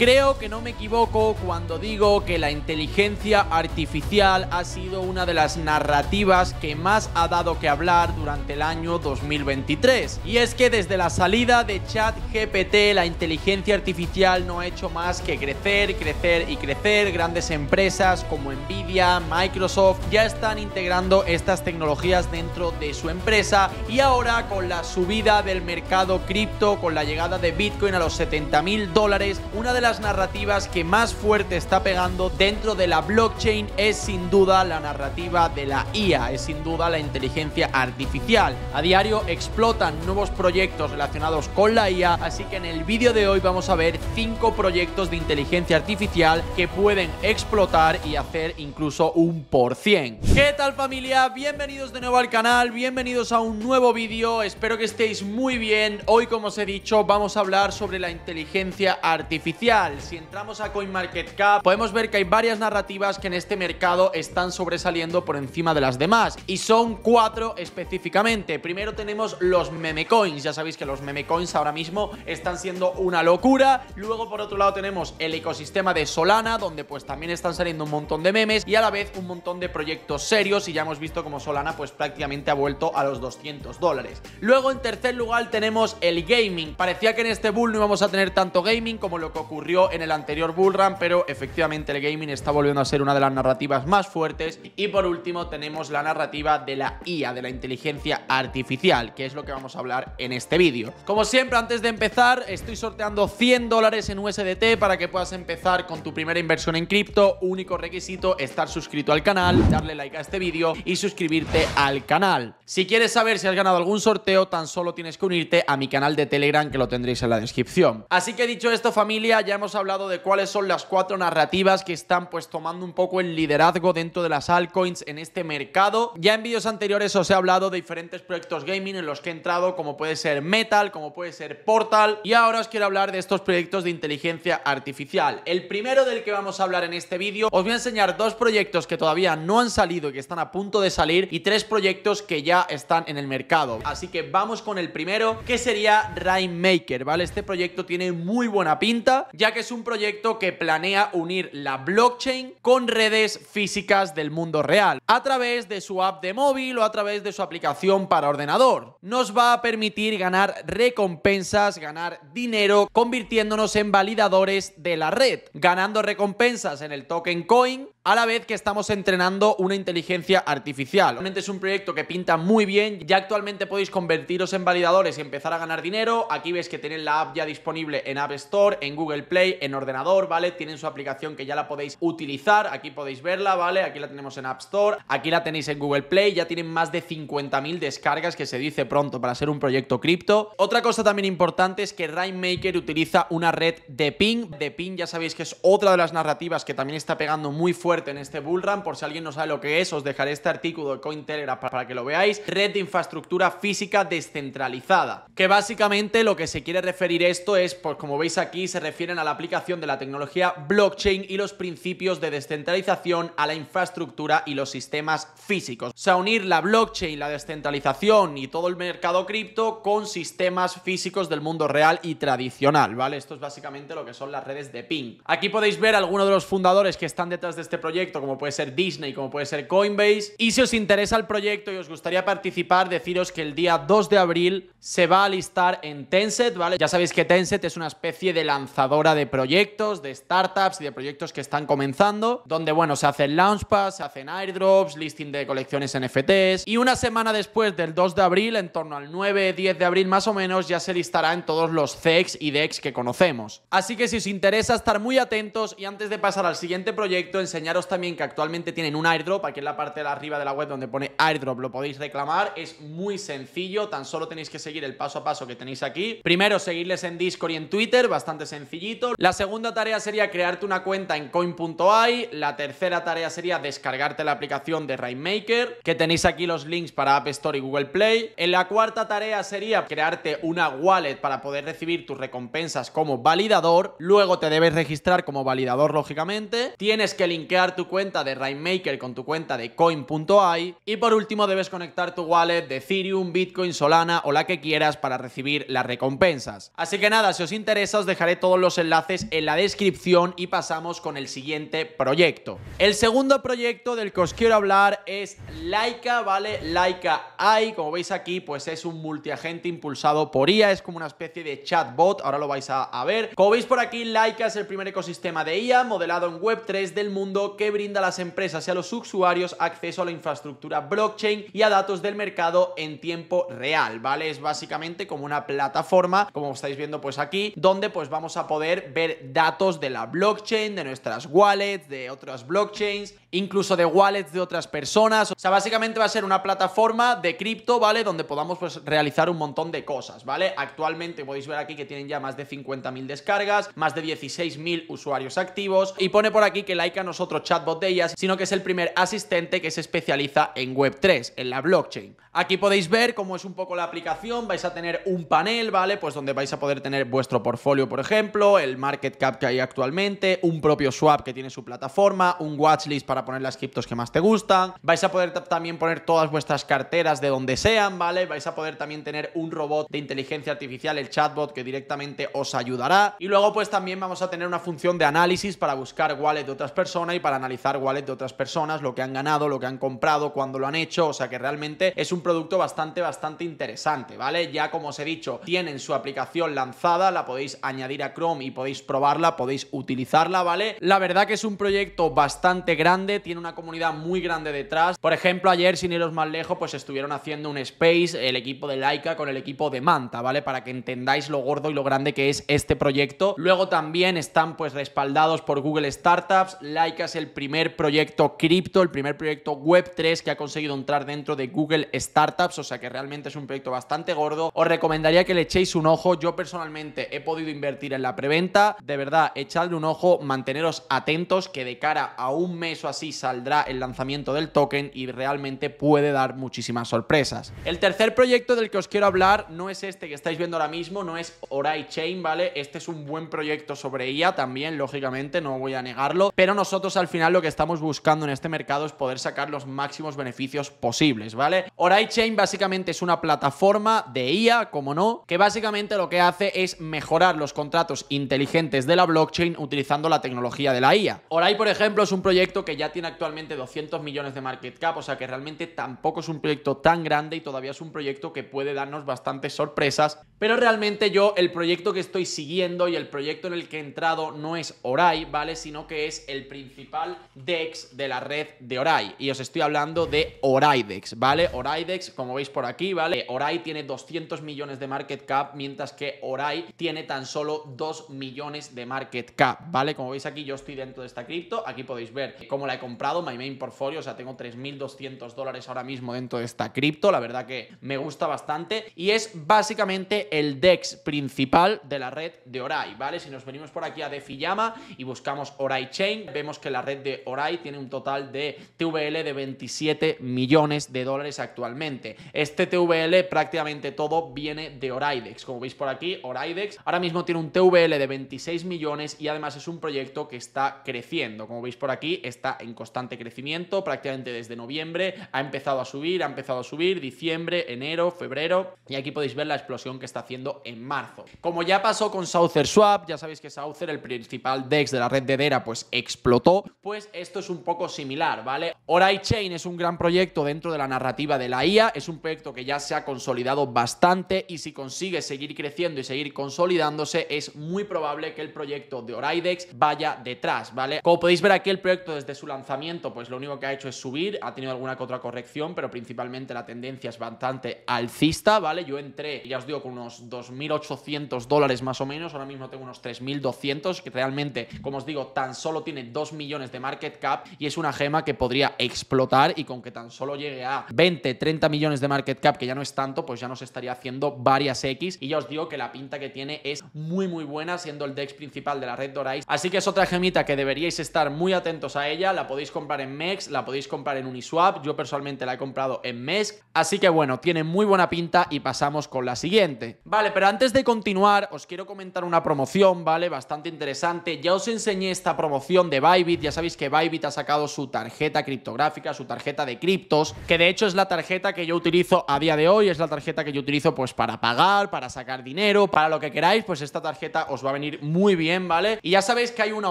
Creo que no me equivoco cuando digo que la inteligencia artificial ha sido una de las narrativas que más ha dado que hablar durante el año 2023. Y es que desde la salida de ChatGPT la inteligencia artificial no ha hecho más que crecer, crecer y crecer. Grandes empresas como Nvidia, Microsoft ya están integrando estas tecnologías dentro de su empresa y ahora con la subida del mercado cripto, con la llegada de Bitcoin a los 70 mil dólares, una de las narrativas que más fuerte está pegando dentro de la blockchain es sin duda la narrativa de la IA, es sin duda la inteligencia artificial. A diario explotan nuevos proyectos relacionados con la IA, así que en el vídeo de hoy vamos a ver 5 proyectos de inteligencia artificial que pueden explotar y hacer incluso un por cien. ¿Qué tal familia? Bienvenidos de nuevo al canal, bienvenidos a un nuevo vídeo, espero que estéis muy bien. Hoy como os he dicho vamos a hablar sobre la inteligencia artificial si entramos a CoinMarketCap, podemos ver que hay varias narrativas que en este mercado están sobresaliendo por encima de las demás. Y son cuatro específicamente. Primero tenemos los meme coins. Ya sabéis que los meme coins ahora mismo están siendo una locura. Luego, por otro lado, tenemos el ecosistema de Solana, donde pues también están saliendo un montón de memes y a la vez un montón de proyectos serios. Y ya hemos visto como Solana pues prácticamente ha vuelto a los 200 dólares. Luego, en tercer lugar, tenemos el gaming. Parecía que en este bull no íbamos a tener tanto gaming como lo que ocurrió en el anterior Bullrun, pero efectivamente el gaming está volviendo a ser una de las narrativas más fuertes. Y por último tenemos la narrativa de la IA, de la inteligencia artificial, que es lo que vamos a hablar en este vídeo. Como siempre, antes de empezar, estoy sorteando 100 dólares en USDT para que puedas empezar con tu primera inversión en cripto. Único requisito, estar suscrito al canal, darle like a este vídeo y suscribirte al canal. Si quieres saber si has ganado algún sorteo, tan solo tienes que unirte a mi canal de Telegram que lo tendréis en la descripción. Así que dicho esto, familia, ya ya hemos hablado de cuáles son las cuatro narrativas que están pues tomando un poco el liderazgo dentro de las altcoins en este mercado. Ya en vídeos anteriores os he hablado de diferentes proyectos gaming en los que he entrado, como puede ser Metal, como puede ser Portal. Y ahora os quiero hablar de estos proyectos de inteligencia artificial. El primero del que vamos a hablar en este vídeo, os voy a enseñar dos proyectos que todavía no han salido y que están a punto de salir y tres proyectos que ya están en el mercado. Así que vamos con el primero, que sería Rainmaker, ¿vale? Este proyecto tiene muy buena pinta ya que es un proyecto que planea unir la blockchain con redes físicas del mundo real, a través de su app de móvil o a través de su aplicación para ordenador. Nos va a permitir ganar recompensas, ganar dinero, convirtiéndonos en validadores de la red, ganando recompensas en el token coin a la vez que estamos entrenando una inteligencia artificial. Realmente es un proyecto que pinta muy bien, ya actualmente podéis convertiros en validadores y empezar a ganar dinero, aquí ves que tienen la app ya disponible en App Store, en Google Play, en ordenador, ¿vale? Tienen su aplicación que ya la podéis utilizar, aquí podéis verla, ¿vale? Aquí la tenemos en App Store, aquí la tenéis en Google Play, ya tienen más de 50.000 descargas que se dice pronto para ser un proyecto cripto. Otra cosa también importante es que Rainmaker utiliza una red de ping, de ping ya sabéis que es otra de las narrativas que también está pegando muy fuerte en este bullrun. Por si alguien no sabe lo que es, os dejaré este artículo de Cointelegraph para que lo veáis. Red de infraestructura física descentralizada. Que básicamente lo que se quiere referir esto es, pues como veis aquí, se refieren a la aplicación de la tecnología blockchain y los principios de descentralización a la infraestructura y los sistemas físicos. O sea, unir la blockchain, la descentralización y todo el mercado cripto con sistemas físicos del mundo real y tradicional, ¿vale? Esto es básicamente lo que son las redes de ping. Aquí podéis ver algunos de los fundadores que están detrás de este proyecto, como puede ser Disney, como puede ser Coinbase. Y si os interesa el proyecto y os gustaría participar, deciros que el día 2 de abril se va a listar en Tenset ¿vale? Ya sabéis que Tenset es una especie de lanzadora de proyectos, de startups y de proyectos que están comenzando, donde, bueno, se hacen launchpads, se hacen airdrops, listing de colecciones NFTs. Y una semana después del 2 de abril, en torno al 9, 10 de abril más o menos, ya se listará en todos los CEX y DEX que conocemos. Así que si os interesa, estar muy atentos y antes de pasar al siguiente proyecto, enseñar también que actualmente tienen un airdrop, aquí en la parte de arriba de la web donde pone airdrop lo podéis reclamar, es muy sencillo, tan solo tenéis que seguir el paso a paso que tenéis aquí. Primero, seguirles en Discord y en Twitter, bastante sencillito. La segunda tarea sería crearte una cuenta en coin.ai, la tercera tarea sería descargarte la aplicación de Rainmaker, que tenéis aquí los links para App Store y Google Play. En la cuarta tarea sería crearte una wallet para poder recibir tus recompensas como validador, luego te debes registrar como validador lógicamente, tienes que linkear tu cuenta de Rainmaker con tu cuenta de coin.ai y por último debes conectar tu wallet de Ethereum, Bitcoin, Solana o la que quieras para recibir las recompensas. Así que nada, si os interesa os dejaré todos los enlaces en la descripción y pasamos con el siguiente proyecto. El segundo proyecto del que os quiero hablar es Laika, ¿vale? Laika AI, como veis aquí, pues es un multiagente impulsado por IA, es como una especie de chatbot, ahora lo vais a, a ver. Como veis por aquí, Laika es el primer ecosistema de IA modelado en Web3 del mundo que brinda a las empresas y a los usuarios acceso a la infraestructura blockchain y a datos del mercado en tiempo real, ¿vale? Es básicamente como una plataforma, como estáis viendo pues aquí, donde pues vamos a poder ver datos de la blockchain, de nuestras wallets, de otras blockchains, incluso de wallets de otras personas. O sea, básicamente va a ser una plataforma de cripto, ¿vale? Donde podamos pues realizar un montón de cosas, ¿vale? Actualmente podéis ver aquí que tienen ya más de 50.000 descargas, más de 16.000 usuarios activos y pone por aquí que a nosotros chatbot de ellas, sino que es el primer asistente que se especializa en Web3, en la blockchain. Aquí podéis ver cómo es un poco la aplicación, vais a tener un panel, ¿vale? Pues donde vais a poder tener vuestro portfolio, por ejemplo, el market cap que hay actualmente, un propio swap que tiene su plataforma, un watchlist para poner las criptos que más te gustan, vais a poder también poner todas vuestras carteras de donde sean, ¿vale? Vais a poder también tener un robot de inteligencia artificial, el chatbot, que directamente os ayudará. Y luego pues también vamos a tener una función de análisis para buscar wallet de otras personas y para analizar wallets de otras personas, lo que han ganado, lo que han comprado, cuando lo han hecho, o sea que realmente es un producto bastante, bastante interesante, ¿vale? Ya como os he dicho, tienen su aplicación lanzada, la podéis añadir a Chrome y podéis probarla, podéis utilizarla, ¿vale? La verdad que es un proyecto bastante grande, tiene una comunidad muy grande detrás. Por ejemplo, ayer, sin iros más lejos, pues estuvieron haciendo un space el equipo de Laika con el equipo de Manta, ¿vale? Para que entendáis lo gordo y lo grande que es este proyecto. Luego también están pues respaldados por Google Startups, Laika es el primer proyecto cripto, el primer proyecto Web3 que ha conseguido entrar dentro de Google Startups, o sea que realmente es un proyecto bastante gordo. Os recomendaría que le echéis un ojo. Yo personalmente he podido invertir en la preventa. De verdad, echadle un ojo, manteneros atentos que de cara a un mes o así saldrá el lanzamiento del token y realmente puede dar muchísimas sorpresas. El tercer proyecto del que os quiero hablar no es este que estáis viendo ahora mismo, no es Orai Chain, ¿vale? Este es un buen proyecto sobre ella también, lógicamente, no voy a negarlo, pero nosotros al final lo que estamos buscando en este mercado es poder sacar los máximos beneficios posibles, ¿vale? Orai Chain básicamente es una plataforma de IA, como no, que básicamente lo que hace es mejorar los contratos inteligentes de la blockchain utilizando la tecnología de la IA. Orai, por ejemplo, es un proyecto que ya tiene actualmente 200 millones de market cap, o sea que realmente tampoco es un proyecto tan grande y todavía es un proyecto que puede darnos bastantes sorpresas, pero realmente yo el proyecto que estoy siguiendo y el proyecto en el que he entrado no es Orai, ¿vale? Sino que es el principal DEX de la red de Orai. Y os estoy hablando de DEX, ¿vale? DEX, como veis por aquí, ¿vale? Orai tiene 200 millones de market cap, mientras que Orai tiene tan solo 2 millones de market cap, ¿vale? Como veis aquí, yo estoy dentro de esta cripto. Aquí podéis ver cómo la he comprado, my main portfolio. O sea, tengo 3.200 dólares ahora mismo dentro de esta cripto. La verdad que me gusta bastante. Y es básicamente el DEX principal de la red de Orai, ¿vale? Si nos venimos por aquí a DefiYama y buscamos Orai Chain, vemos que la red de Orai tiene un total de TVL de 27 millones de dólares actualmente. Este TVL prácticamente todo viene de Oraidex. Como veis por aquí, Oraidex ahora mismo tiene un TVL de 26 millones y además es un proyecto que está creciendo. Como veis por aquí, está en constante crecimiento prácticamente desde noviembre. Ha empezado a subir, ha empezado a subir diciembre, enero, febrero y aquí podéis ver la explosión que está haciendo en marzo. Como ya pasó con Saucer Swap, ya sabéis que Saucer, el principal DEX de la red de Dera, pues explotó. Pues esto es un poco similar, ¿vale? Orai Chain es un gran proyecto dentro de la narrativa de la IA, es un proyecto que ya se ha consolidado bastante y si consigue seguir creciendo y seguir consolidándose, es muy probable que el proyecto de Oraidex vaya detrás, ¿vale? Como podéis ver aquí, el proyecto desde su lanzamiento, pues lo único que ha hecho es subir, ha tenido alguna que otra corrección, pero principalmente la tendencia es bastante alcista, ¿vale? Yo entré, ya os digo, con unos 2.800 dólares más o menos, ahora mismo tengo unos 3.200, que realmente, como os digo, tan solo tiene 2 millones de market cap y es una gema que podría explotar y con que tan solo llegue a 20, 30 millones de market cap, que ya no es tanto, pues ya nos estaría haciendo varias X. Y ya os digo que la pinta que tiene es muy, muy buena, siendo el dex principal de la red Dorais. Así que es otra gemita que deberíais estar muy atentos a ella. La podéis comprar en MEX, la podéis comprar en Uniswap. Yo personalmente la he comprado en MEX. Así que bueno, tiene muy buena pinta y pasamos con la siguiente. Vale, pero antes de continuar, os quiero comentar una promoción, ¿vale? Bastante interesante. Ya os enseñé esta promoción de Bybit, ya sabéis que Bybit ha sacado su tarjeta criptográfica, su tarjeta de criptos, que de hecho es la tarjeta que yo utilizo a día de hoy, es la tarjeta que yo utilizo pues para pagar, para sacar dinero, para lo que queráis, pues esta tarjeta os va a venir muy bien, ¿vale? Y ya sabéis que hay una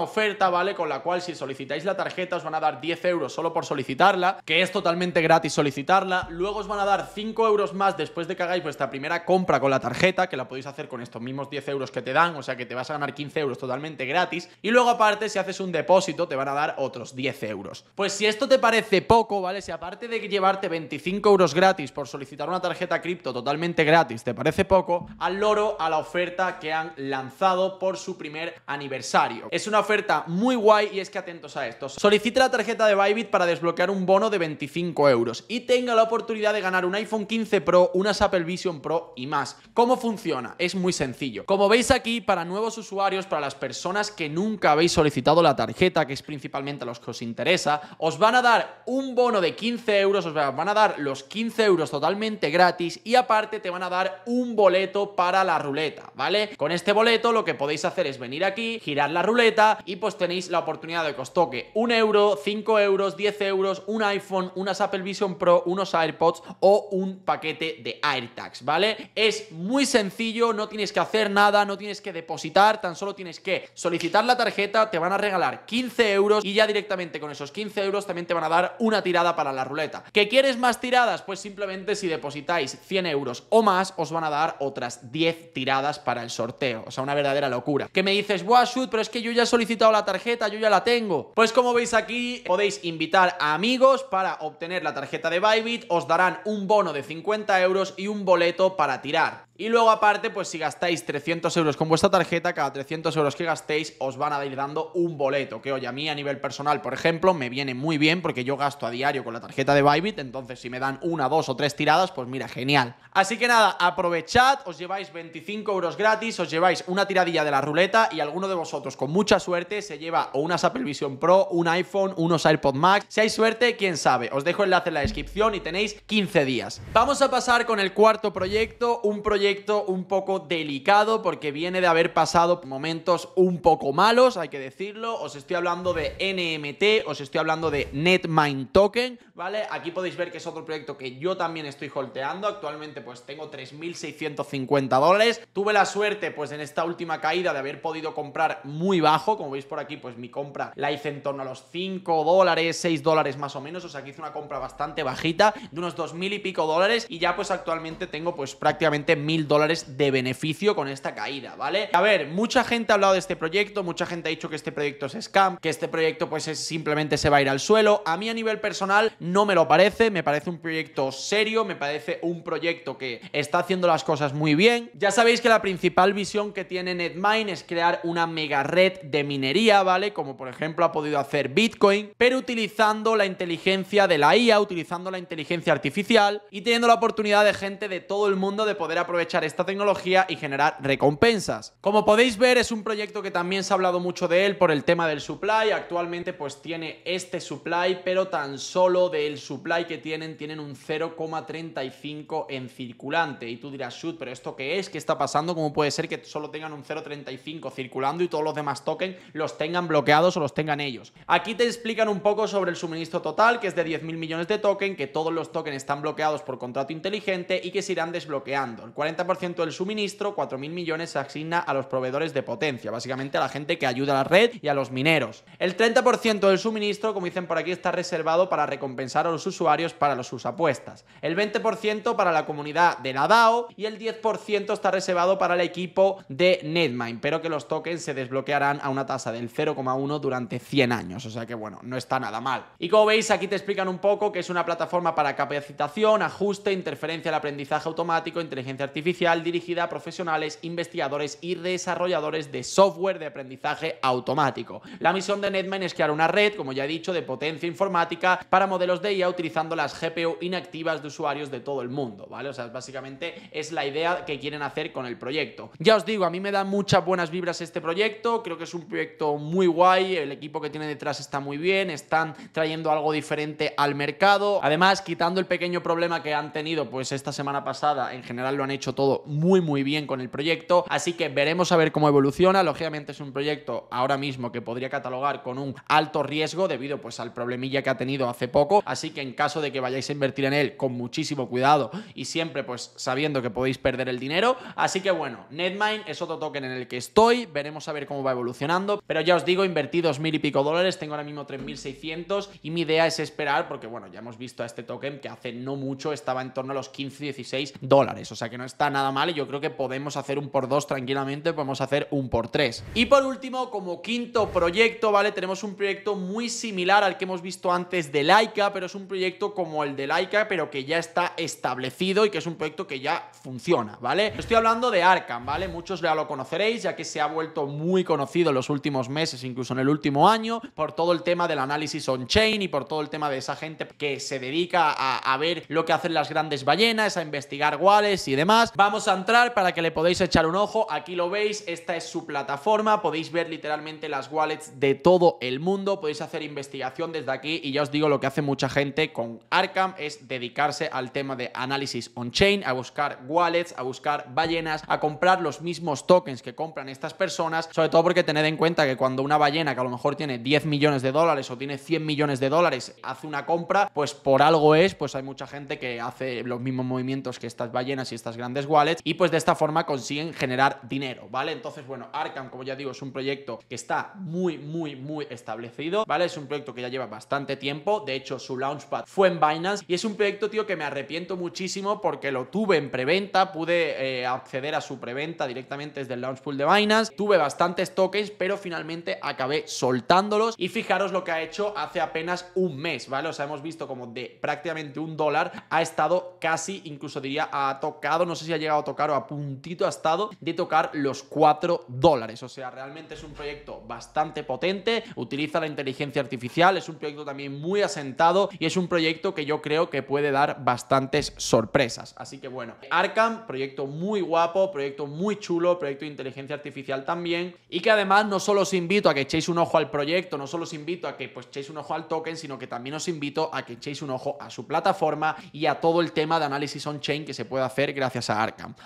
oferta, ¿vale? Con la cual si solicitáis la tarjeta os van a dar 10 euros solo por solicitarla, que es totalmente gratis solicitarla. Luego os van a dar 5 euros más después de que hagáis vuestra primera compra con la tarjeta, que la podéis hacer con estos mismos 10 euros que te dan, o sea que te vas a ganar 15 euros totalmente gratis. Y luego aparte, si haces un depósito, te van a dar otros 10 euros. Pues si esto te parece poco, ¿vale? Si aparte de llevarte 25 euros gratis por solicitar una tarjeta cripto totalmente gratis, te parece poco, al loro a la oferta que han lanzado por su primer aniversario. Es una oferta muy guay y es que atentos a esto. Solicite la tarjeta de Bybit para desbloquear un bono de 25 euros y tenga la oportunidad de ganar un iPhone 15 Pro, unas Apple Vision Pro y más. ¿Cómo funciona? Es muy sencillo. Como veis aquí, para nuevos usuarios, para las personas que nunca habéis solicitado la tarjeta, que es principalmente principalmente a los que os interesa, os van a dar un bono de 15 euros, os van a dar los 15 euros totalmente gratis y aparte te van a dar un boleto para la ruleta, ¿vale? Con este boleto lo que podéis hacer es venir aquí, girar la ruleta y pues tenéis la oportunidad de que os toque un euro, 5 euros, 10 euros, un iPhone, unas Apple Vision Pro, unos AirPods o un paquete de AirTags, ¿vale? Es muy sencillo, no tienes que hacer nada, no tienes que depositar, tan solo tienes que solicitar la tarjeta, te van a regalar 15 euros y ya directamente con esos 15 euros también te van a dar una tirada para la ruleta. ¿Que quieres más tiradas? Pues simplemente si depositáis 100 euros o más os van a dar otras 10 tiradas para el sorteo. O sea, una verdadera locura. ¿Qué me dices, buah, pero es que yo ya he solicitado la tarjeta, yo ya la tengo. Pues como veis aquí, podéis invitar a amigos para obtener la tarjeta de Bybit, os darán un bono de 50 euros y un boleto para tirar. Y luego aparte, pues si gastáis 300 euros con vuestra tarjeta, cada 300 euros que gastéis os van a ir dando un boleto, que oye, a mí a nivel personal, por ejemplo, me viene muy bien porque yo gasto a diario con la tarjeta de Bybit, entonces si me dan una, dos o tres tiradas, pues mira, genial. Así que nada, aprovechad, os lleváis 25 euros gratis, os lleváis una tiradilla de la ruleta y alguno de vosotros con mucha suerte se lleva o unas Apple Vision Pro, un iPhone, unos iPod Max. Si hay suerte, quién sabe. Os dejo el enlace en la descripción y tenéis 15 días. Vamos a pasar con el cuarto proyecto, un proyecto un poco delicado porque viene de haber pasado momentos un poco malos, hay que decirlo. Os estoy hablando de NMT, os estoy hablando de Netmind Token, ¿vale? Aquí podéis ver que es otro proyecto que yo también estoy holteando. Actualmente pues tengo 3.650 dólares. Tuve la suerte pues en esta última caída de haber podido comprar muy bajo. Como veis por aquí pues mi compra la hice en torno a los 5 dólares, 6 dólares más o menos. O sea que hice una compra bastante bajita de unos 2.000 y pico dólares y ya pues actualmente tengo pues prácticamente 1.000 dólares de beneficio con esta caída, ¿vale? A ver, mucha gente ha hablado de este proyecto, mucha gente ha dicho que este proyecto es scam, que este proyecto pues es, simplemente se va a ir al suelo. A mí a nivel personal no me lo parece, me parece un proyecto serio, me parece un proyecto que está haciendo las cosas muy bien. Ya sabéis que la principal visión que tiene Netmine es crear una mega red de minería, ¿vale? Como por ejemplo ha podido hacer Bitcoin, pero utilizando la inteligencia de la IA, utilizando la inteligencia artificial y teniendo la oportunidad de gente de todo el mundo de poder aprovechar esta tecnología y generar recompensas. Como podéis ver, es un proyecto que también se ha hablado mucho de él por el tema del supply. Actualmente pues tiene este supply, pero tan solo del supply que tienen, tienen un 0,35 en circulante. Y tú dirás, shoot, pero ¿esto qué es? ¿Qué está pasando? como puede ser que solo tengan un 0,35 circulando y todos los demás tokens los tengan bloqueados o los tengan ellos? Aquí te explican un poco sobre el suministro total, que es de mil millones de token, que todos los tokens están bloqueados por contrato inteligente y que se irán desbloqueando. El 40 ciento del suministro, 4.000 millones se asigna a los proveedores de potencia, básicamente a la gente que ayuda a la red y a los mineros. El 30% del suministro, como dicen por aquí, está reservado para recompensar a los usuarios para sus apuestas. El 20% para la comunidad de Nadao y el 10% está reservado para el equipo de Netmine, pero que los tokens se desbloquearán a una tasa del 0,1 durante 100 años, o sea que bueno, no está nada mal. Y como veis, aquí te explican un poco que es una plataforma para capacitación, ajuste, interferencia al aprendizaje automático, inteligencia artificial, dirigida a profesionales, investigadores y desarrolladores de software de aprendizaje automático. La misión de Netman es crear una red, como ya he dicho, de potencia informática para modelos de IA utilizando las GPU inactivas de usuarios de todo el mundo, ¿vale? O sea, básicamente es la idea que quieren hacer con el proyecto. Ya os digo, a mí me da muchas buenas vibras este proyecto, creo que es un proyecto muy guay, el equipo que tiene detrás está muy bien, están trayendo algo diferente al mercado, además quitando el pequeño problema que han tenido pues esta semana pasada, en general lo han hecho todo muy muy bien con el proyecto, así que veremos a ver cómo evoluciona. Lógicamente es un proyecto ahora mismo que podría catalogar con un alto riesgo debido pues al problemilla que ha tenido hace poco, así que en caso de que vayáis a invertir en él con muchísimo cuidado y siempre pues sabiendo que podéis perder el dinero, así que bueno, Netmine es otro token en el que estoy, veremos a ver cómo va evolucionando, pero ya os digo, invertí dos mil y pico dólares, tengo ahora mismo 3.600 y mi idea es esperar porque bueno, ya hemos visto a este token que hace no mucho estaba en torno a los 15-16 dólares, o sea que no es está nada mal y yo creo que podemos hacer un por dos tranquilamente, podemos hacer un por tres. Y por último, como quinto proyecto, ¿vale? Tenemos un proyecto muy similar al que hemos visto antes de Laika, pero es un proyecto como el de Laika, pero que ya está establecido y que es un proyecto que ya funciona, ¿vale? Estoy hablando de Arkham, ¿vale? Muchos ya lo conoceréis, ya que se ha vuelto muy conocido en los últimos meses, incluso en el último año, por todo el tema del análisis on-chain y por todo el tema de esa gente que se dedica a, ver lo que hacen las grandes ballenas, a investigar guales y demás. Vamos a entrar para que le podéis echar un ojo. Aquí lo veis, esta es su plataforma. Podéis ver literalmente las wallets de todo el mundo. Podéis hacer investigación desde aquí y ya os digo lo que hace mucha gente con Arkham es dedicarse al tema de análisis on-chain, a buscar wallets, a buscar ballenas, a comprar los mismos tokens que compran estas personas, sobre todo porque tened en cuenta que cuando una ballena que a lo mejor tiene 10 millones de dólares o tiene 100 millones de dólares hace una compra, pues por algo es, pues hay mucha gente que hace los mismos movimientos que estas ballenas y estas grandes wallets y pues de esta forma consiguen generar dinero, ¿vale? Entonces, bueno, Arkham, como ya digo, es un proyecto que está muy, muy, muy establecido, ¿vale? Es un proyecto que ya lleva bastante tiempo, de hecho su launchpad fue en Binance y es un proyecto, tío, que me arrepiento muchísimo porque lo tuve en preventa, pude eh, acceder a su preventa directamente desde el launch de Binance, tuve bastantes tokens, pero finalmente acabé soltándolos y fijaros lo que ha hecho hace apenas un mes, ¿vale? O sea, hemos visto como de prácticamente un dólar ha estado casi, incluso diría, ha tocado, no sé si ha llegado a tocar o a puntito ha estado de tocar los 4 dólares. O sea, realmente es un proyecto bastante potente, utiliza la inteligencia artificial, es un proyecto también muy asentado y es un proyecto que yo creo que puede dar bastantes sorpresas. Así que bueno, Arkham, proyecto muy guapo, proyecto muy chulo, proyecto de inteligencia artificial también y que además no solo os invito a que echéis un ojo al proyecto, no solo os invito a que pues echéis un ojo al token, sino que también os invito a que echéis un ojo a su plataforma y a todo el tema de análisis on-chain que se puede hacer gracias a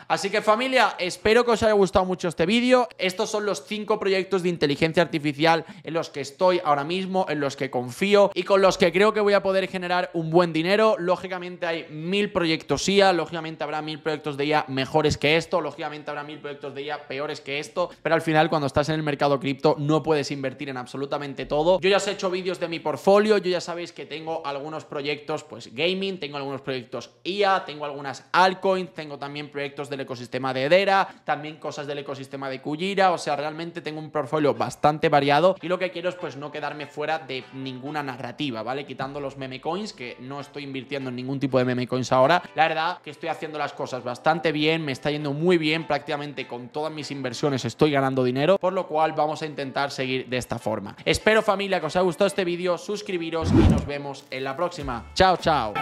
Así que familia, espero que os haya gustado mucho este vídeo. Estos son los cinco proyectos de inteligencia artificial en los que estoy ahora mismo, en los que confío y con los que creo que voy a poder generar un buen dinero. Lógicamente hay mil proyectos IA, lógicamente habrá mil proyectos de IA mejores que esto, lógicamente habrá mil proyectos de IA peores que esto, pero al final cuando estás en el mercado cripto no puedes invertir en absolutamente todo. Yo ya os he hecho vídeos de mi portfolio, yo ya sabéis que tengo algunos proyectos pues gaming, tengo algunos proyectos IA, tengo algunas altcoins, tengo también proyectos del ecosistema de Hedera, también cosas del ecosistema de Kujira, o sea, realmente tengo un portfolio bastante variado y lo que quiero es pues no quedarme fuera de ninguna narrativa, ¿vale? Quitando los meme coins, que no estoy invirtiendo en ningún tipo de meme coins ahora, la verdad que estoy haciendo las cosas bastante bien, me está yendo muy bien, prácticamente con todas mis inversiones estoy ganando dinero, por lo cual vamos a intentar seguir de esta forma. Espero familia que os haya gustado este vídeo, suscribiros y nos vemos en la próxima. Chao, chao.